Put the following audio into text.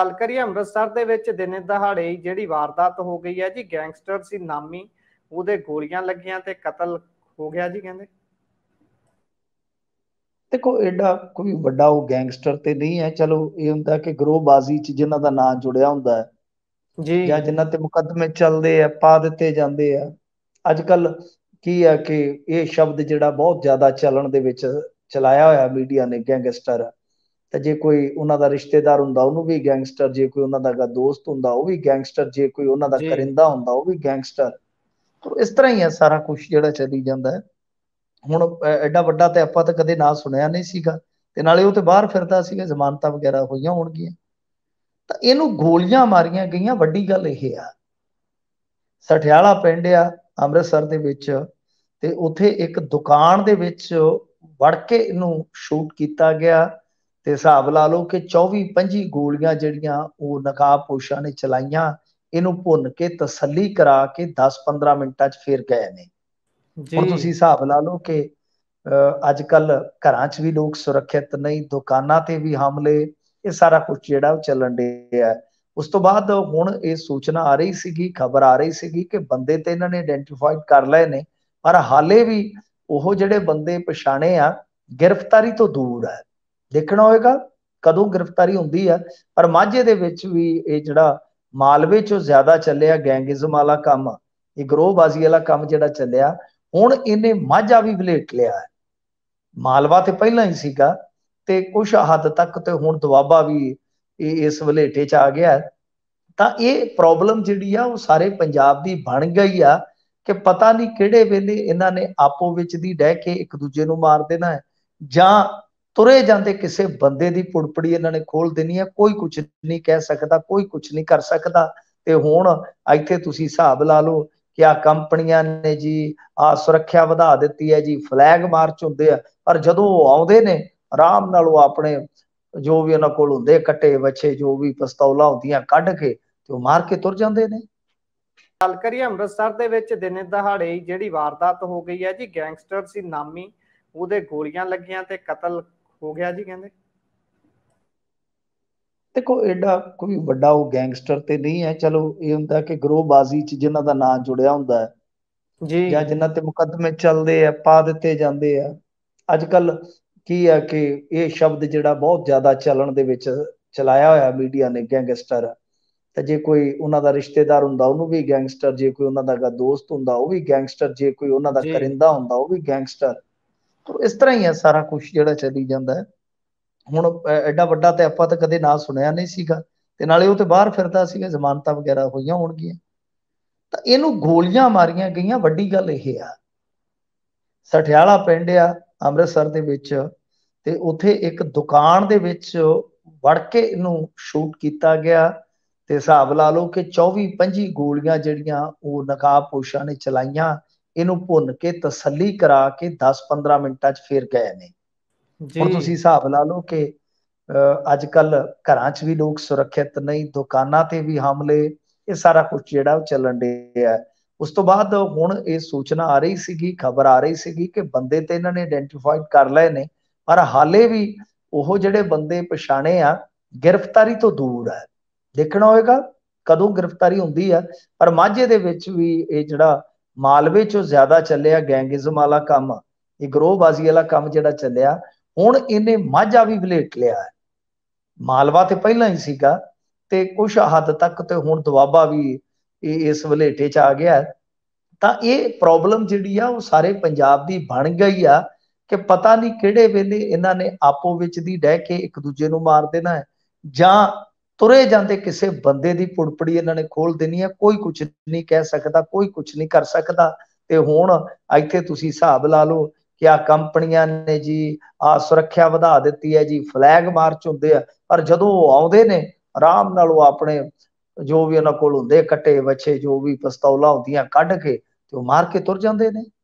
ਗੱਲ ਕਰੀਏ ਅੰਮ੍ਰਿਤਸਰ ਦੇ ਵਿੱਚ ਦਿਨੇ ਦਹਾੜੇ ਜਿਹੜੀ ਵਾਰਦਾਤ ਹੋ ਗਈ ਹੈ ਜੀ ਗੈਂਗਸਟਰ ਸੀ ਨਾਮੀ ਉਹਦੇ ਗੋਲੀਆਂ ਲੱਗੀਆਂ ਤੇ ਕਤਲ ਹੋ ਗਿਆ ਜੀ ਕਹਿੰਦੇ ਦੇਖੋ ਐਡਾ ਕੋਈ ਵੱਡਾ ਉਹ ਗੈਂਗਸਟਰ ਤੇ ਨਹੀਂ ਹੈ ਚਲੋ ਇਹ ਹੁੰਦਾ ਕਿ ਬਾਜ਼ੀ ਚ ਜਿਨ੍ਹਾਂ ਦਾ ਨਾਮ ਜੁੜਿਆ ਹੁੰਦਾ ਹੈ ਜੀ ਜਾਂ ਜਿਨ੍ਹਾਂ ਤੇ ਮੁਕੱਦਮੇ ਚੱਲਦੇ ਆ ਪਾ ਦਿੱਤੇ ਜਾਂਦੇ ਆ ਅੱਜ ਕੱਲ ਕੀ ਆ ਕਿ ਇਹ ਸ਼ਬਦ ਜਿਹੜਾ ਬਹੁਤ ਜ਼ਿਆਦਾ ਚੱਲਣ ਦੇ ਵਿੱਚ ਚਲਾਇਆ ਹੋਇਆ ਮੀਡੀਆ ਨੇ ਗੈਂਗਸਟਰ ਤਾਂ ਜੇ ਕੋਈ ਉਹਨਾਂ ਦਾ ਰਿਸ਼ਤੇਦਾਰ ਹੁੰਦਾ ਉਹਨੂੰ ਵੀ ਗੈਂਗਸਟਰ ਜੇ ਕੋਈ ਉਹਨਾਂ ਦਾ ਦੋਸਤ ਹੁੰਦਾ ਉਹ ਵੀ ਗੈਂਗਸਟਰ ਜੇ ਕੋਈ ਉਹਨਾਂ ਦਾ ਕਰਿੰਦਾ ਹੁੰਦਾ ਉਹ ਵੀ ਗੈਂਗਸਟਰ ਤੋਂ ਇਸ ਤਰ੍ਹਾਂ ਹੀ ਆ ਸਾਰਾ ਕੁਝ ਜਿਹੜਾ ਚੱਲੀ ਜਾਂਦਾ ਹੈ ਹੁਣ ਐਡਾ ਵੱਡਾ ਤੇ ਆਪਾਂ ਤਾਂ ਕਦੇ ਨਾ ਸੁਣਿਆ ਨਹੀਂ ਸੀਗਾ ਤੇ ਨਾਲੇ ਉਹ ਤੇ ਬਾਹਰ ਫਿਰਦਾ ਸੀਗਾ ਜ਼ਮਾਨਤਾਂ ਵਗੈਰਾ ਹੋਈਆਂ ਹੋਣਗੀਆਂ ਤਾਂ ਇਹਨੂੰ ਗੋਲੀਆਂ ਮਾਰੀਆਂ ਗਈਆਂ ਵੱਡੀ ਗੱਲ ਇਹ ਆ ਸਠਿਆਲਾ ਪਿੰਡ ਆ ਅੰਮ੍ਰਿਤਸਰ ਦੇ ਵਿੱਚ ਤੇ ਉੱਥੇ ਇੱਕ ਦੁਕਾਨ ਦੇ ਵਿੱਚ ਵੜ ਕੇ ਇਹਨੂੰ ਸ਼ੂਟ ਕੀਤਾ ਗਿਆ ਤੇ ਹਿਸਾਬ ਲਾ ਲਓ ਕਿ 24 25 ਗੋਲੀਆਂ ਜਿਹੜੀਆਂ ਉਹ ਨਕਾਬਪੋਸ਼ਾਂ ਨੇ ਚਲਾਈਆਂ ਇਹਨੂੰ ਭੁੰਨ ਕੇ ਤਸੱਲੀ ਕਰਾ ਕੇ 10-15 ਮਿੰਟਾਂ 'ਚ ਫੇਰ ਗਏ ਨੇ ਹੁਣ ਤੁਸੀਂ ਹਿਸਾਬ ਲਾ ਲਓ ਕਿ ਅੱਜ ਕੱਲ ਘਰਾਂ 'ਚ ਵੀ ਲੋਕ ਸੁਰੱਖਿਅਤ ਨਹੀਂ ਦੁਕਾਨਾਂ ਤੇ ਵੀ ਹਮਲੇ ਇਹ ਸਾਰਾ ਕੁਝ ਜਿਹੜਾ ਉਹ ਚੱਲਣ ਡਿਆ ਉਸ ਤੋਂ ਬਾਅਦ ਹੁਣ ਇਹ ਸੂਚਨਾ ਆ ਰਹੀ ਸੀਗੀ ਖਬਰ ਆ ਰਹੀ ਸੀਗੀ ਕਿ ਬੰਦੇ ਤੇ ਇਹਨਾਂ ਨੇ ਆਇਡੈਂਟੀਫਾਈ ਕਰ ਲਏ ਨੇ ਪਰ ਹਾਲੇ ਵੀ ਉਹ ਜਿਹੜੇ ਬੰਦੇ ਪਛਾਣੇ ਆ ਗ੍ਰਿਫਤਾਰੀ ਤੋਂ ਦੂਰ ਹੈ ਦੇਖਣਾ ਹੋਏਗਾ ਕਦੋਂ ਗ੍ਰਿਫਤਾਰੀ ਹੁੰਦੀ ਆ ਪਰ ਮਾਝੇ ਦੇ ਵਿੱਚ ਵੀ ਇਹ ਜਿਹੜਾ ਮਾਲਵੇ ਚੋਂ ਜ਼ਿਆਦਾ ਚੱਲਿਆ ਗੈਂਗਿਜ਼ਮ ਵਾਲਾ ਕੰਮ ਇਹ ਗਰੋਬਾਜ਼ੀ ਵਾਲਾ ਕੰਮ ਜਿਹੜਾ ਚੱਲਿਆ ਹੁਣ ਇਹਨੇ ਮਾਝਾ ਵੀ ਵਲੇਟ ਲਿਆ ਹੈ ਮਾਲਵਾ ਤੇ ਪਹਿਲਾਂ ਹੀ ਸੀਗਾ ਤੇ ਕੁਝ ਹੱਦ ਤੱਕ ਤੇ ਹੁਣ ਦਵਾਬਾ ਵੀ ਇਸ ਵਲੇਟੇ 'ਚ ਆ ਗਿਆ ਤਾਂ ਇਹ ਪ੍ਰੋਬਲਮ ਜਿਹੜੀ ਆ ਉਹ ਸਾਰੇ ਪੰਜਾਬ ਦੀ ਬਣ ਗਈ ਆ ਕਿ ਪਤਾ ਨਹੀਂ ਕਿਹੜੇ ਵੇਲੇ ਇਹਨਾਂ ਨੇ ਆਪੋ ਵਿੱਚ ਦੀ ਡਹਿ ਕੇ ਇੱਕ ਦੂਜੇ ਨੂੰ ਮਾਰ ਦੇਣਾ ਹੈ ਜਾਂ ਤੁਰੇ ਜਾਂਦੇ ਕਿਸੇ ਬੰਦੇ ਦੀ ਪੁੜਪੜੀ ਇਹਨਾਂ ਨੇ ਖੋਲ ਦੇਣੀ ਹੈ ਕੋਈ ਕੁਝ ਨਹੀਂ ਕਹਿ ਸਕਦਾ ਕੋਈ ਕੁਝ ਨਹੀਂ ਕਰ ਸਕਦਾ ਤੇ ਹੁਣ ਇੱਥੇ ਤੁਸੀਂ ਹਿਸਾਬ ਲਾ ਲਓ ਕਿ ਆ ਕੰਪਨੀਆਂ ਨੇ ਜੀ ਆ ਸੁਰੱਖਿਆ ਵਧਾ ਦਿੱਤੀ ਹੈ ਜੀ ਫਲੈਗ ਮਾਰਚ ਹੁੰਦੇ ਆ ਪਰ ਜਦੋਂ ਆਉਂਦੇ ਨੇ ਆਰਾਮ ਨਾਲ ਉਹ ਆਪਣੇ ਜੋ ਵੀ ਉਹਨਾਂ ਕੋਲ ਹੁੰਦੇ ਕੱਟੇ ਵਛੇ ਜੋ ਵੀ ਪਿਸਤੌਲਾ ਹੁੰਦੀਆਂ ਕੱਢ ਕੇ ਤੇ ਉਹ ਮਾਰ ਕੇ ਤੁਰ ਜਾਂਦੇ ਨੇ ਗੱਲ ਕਰੀਏ ਅੰਮ੍ਰਿਤਸਰ ਦੇ ਵਿੱਚ ਦਿਨੇ ਦਹਾੜੇ ਜਿਹੜੀ ਵਾਰਦਾਤ ਹੋ ਗਈ ਹੈ ਜੀ ਗੈਂਗਸਟਰ ਸੀ ਨਾਮੀ ਉਹਦੇ ਗੋਲੀਆਂ ਲੱਗੀਆਂ ਤੇ ਕਤਲ ਹੋ ਗਿਆ ਜੀ ਕਹਿੰਦੇ ਦੇਖੋ ਐਡਾ ਕੋਈ ਵੱਡਾ ਉਹ ਗੈਂਗਸਟਰ ਤੇ ਨਹੀਂ ਹੈ ਚਲੋ ਇਹ ਹੁੰਦਾ ਕਿ ਬਾਜ਼ੀ ਚ ਜਿਨ੍ਹਾਂ ਦਾ ਨਾਂ ਜੁੜਿਆ ਹੁੰਦਾ ਹੈ ਜੀ ਜਾਂ ਜਿਨ੍ਹਾਂ ਤੇ ਮੁਕੱਦਮੇ ਚੱਲਦੇ ਆ ਪਾ ਦਿੱਤੇ ਜਾਂਦੇ ਆ ਅੱਜ ਕੱਲ ਕੀ ਆ ਕਿ ਇਹ ਸ਼ਬਦ ਜਿਹੜਾ ਬਹੁਤ ਜ਼ਿਆਦਾ ਚੱਲਣ ਦੇ ਵਿੱਚ ਚਲਾਇਆ ਹੋਇਆ ਮੀਡੀਆ ਨੇ ਗੈਂਗਸਟਰ ਤੇ ਜੇ ਕੋਈ ਉਹਨਾਂ ਦਾ ਰਿਸ਼ਤੇਦਾਰ ਹੁੰਦਾ ਉਹਨੂੰ ਵੀ ਗੈਂਗਸਟਰ ਜੇ ਕੋਈ ਉਹਨਾਂ ਦਾ ਦੋਸਤ ਹੁੰਦਾ ਉਹ ਵੀ ਗੈਂਗਸਟਰ ਜੇ ਕੋਈ ਉਹਨਾਂ ਦਾ ਕਰਿੰਦਾ ਹੁੰਦਾ ਉਹ ਵੀ ਗੈਂਗਸਟਰ ਤੋ ਇਸ ਤਰ੍ਹਾਂ ਹੀ ਹੈ ਸਾਰਾ ਕੁਝ ਜਿਹੜਾ ਚੱਲੀ ਜਾਂਦਾ ਹੈ ਹੁਣ ਐਡਾ ਵੱਡਾ ਤੇ ਆਪਾਂ ਤਾਂ ਕਦੇ ਨਾ ਸੁਣਿਆ ਨਹੀਂ ਸੀਗਾ ਤੇ ਨਾਲੇ ਉਹ ਤੇ ਬਾਹਰ ਫਿਰਦਾ ਸੀਗਾ ਜ਼ਮਾਨਤਾਂ ਵਗੈਰਾ ਹੋਈਆਂ ਹੋਣਗੀਆਂ ਤਾਂ ਇਹਨੂੰ ਗੋਲੀਆਂ ਮਾਰੀਆਂ ਗਈਆਂ ਵੱਡੀ ਗੱਲ ਇਹ ਆ ਸਠਿਆਲਾ ਪਿੰਡ ਆ ਅੰਮ੍ਰਿਤਸਰ ਦੇ ਵਿੱਚ ਤੇ ਉੱਥੇ ਇੱਕ ਦੁਕਾਨ ਦੇ ਵਿੱਚ ਵੜ ਕੇ ਇਹਨੂੰ ਸ਼ੂਟ ਕੀਤਾ ਗਿਆ ਤੇ ਹਿਸਾਬ ਲਾ ਲਓ ਕਿ 24 25 ਗੋਲੀਆਂ ਜਿਹੜੀਆਂ ਉਹ ਨਕਾਬਪੋਸ਼ਾਂ ਨੇ ਚਲਾਈਆਂ ਇਹਨੂੰ ਭੁੰਨ ਕੇ ਤਸੱਲੀ ਕਰਾ ਕੇ 10-15 ਮਿੰਟਾਂ 'ਚ ਫੇਰ ਗਏ ਨੇ ਹੁਣ ਤੁਸੀਂ ਹਿਸਾਬ ਲਾ ਲਓ ਕਿ ਅੱਜ ਕੱਲ ਘਰਾਂ 'ਚ ਵੀ ਲੋਕ ਸੁਰੱਖਿਅਤ ਨਹੀਂ ਦੁਕਾਨਾਂ ਤੇ ਵੀ ਹਮਲੇ ਇਹ ਸਾਰਾ ਕੁਝ ਜਿਹੜਾ ਉਹ ਚੱਲਣ ਡਿਆ ਉਸ ਤੋਂ ਬਾਅਦ ਹੁਣ ਇਹ ਸੂਚਨਾ ਆ ਰਹੀ ਸੀਗੀ ਖਬਰ ਆ ਰਹੀ ਸੀਗੀ ਕਿ ਬੰਦੇ ਤੇ ਇਹਨਾਂ ਨੇ ਆਇਡੈਂਟੀਫਾਈ ਕਰ ਲਏ ਨੇ ਪਰ ਹਾਲੇ ਵੀ ਉਹ ਜਿਹੜੇ ਬੰਦੇ ਪਛਾਣੇ ਆ ਗ੍ਰਿਫਤਾਰੀ ਤੋਂ ਦੂਰ ਹੈ ਦੇਖਣਾ ਹੋਏਗਾ ਕਦੋਂ ਗ੍ਰਿਫਤਾਰੀ ਹੁੰਦੀ ਹੈ ਪਰ ਮਾਝੇ ਦੇ ਵਿੱਚ ਵੀ ਇਹ ਜਿਹੜਾ ਮਾਲਵੇ ਚੋਂ ਜ਼ਿਆਦਾ ਚੱਲਿਆ ਗੈਂਗਿਜ਼ਮ ਵਾਲਾ ਕੰਮ ਇਹ ਗਰੋਬਾਜ਼ੀ ਵਾਲਾ ਕੰਮ ਜਿਹੜਾ ਚੱਲਿਆ ਹੁਣ ਇਹਨੇ ਮਾਝਾ ਵੀ ਵਲੇਟ ਲਿਆ ਮਾਲਵਾ ਤੇ ਪਹਿਲਾਂ ਹੀ ਸੀਗਾ ਤੇ ਕੁਝ ਹੱਦ ਤੱਕ ਤੇ ਹੁਣ ਦਵਾਬਾ ਵੀ ਇਸ ਵਲੇਟੇ 'ਚ ਆ ਗਿਆ ਤਾਂ ਇਹ ਪ੍ਰੋਬਲਮ ਜਿਹੜੀ ਆ ਉਹ ਸਾਰੇ ਪੰਜਾਬ ਦੀ ਬਣ ਗਈ ਆ ਕਿ ਪਤਾ ਨਹੀਂ ਕਿਹੜੇ ਵੇਲੇ ਇਹਨਾਂ ਨੇ ਆਪੋ ਵਿੱਚ ਦੀ ਡਹਿ ਕੇ ਇੱਕ ਦੂਜੇ ਨੂੰ ਮਾਰ ਦੇਣਾ ਹੈ ਜਾਂ ਤੁਰੇ ਜਾਂਦੇ ਕਿਸੇ ਬੰਦੇ ਦੀ ਪੁੜਪੜੀ ਇਹਨਾਂ ਨੇ ਖੋਲ ਦੇਣੀ ਆ ਕੋਈ ਕੁਝ ਨਹੀਂ ਕਹਿ ਸਕਦਾ ਕੋਈ ਕੁਝ ਨਹੀਂ ਕਰ ਸਕਦਾ ਤੇ ਹੁਣ ਇੱਥੇ ਤੁਸੀਂ ਹਿਸਾਬ ਲਾ ਲਓ ਕਿ ਆ ਕੰਪਨੀਆਂ ਨੇ ਜੀ ਆ ਸੁਰੱਖਿਆ ਵਧਾ ਦਿੱਤੀ ਹੈ ਜੀ ਫਲੈਗ ਮਾਰਚ ਹੁੰਦੇ ਆ ਪਰ ਜਦੋਂ ਉਹ ਆਉਂਦੇ ਨੇ ਆਰਾਮ ਨਾਲ ਉਹ ਆਪਣੇ ਜੋ ਵੀ ਉਹਨਾਂ ਕੋਲ ਹੁੰਦੇ ਕੱਟੇ ਵਛੇ ਜੋ ਵੀ ਪਿਸਤੌਲਾ ਹੁੰਦੀਆਂ ਕੱਢ ਕੇ ਤੇ ਉਹ ਮਾਰ ਕੇ ਤੁਰ ਜਾਂਦੇ ਨੇ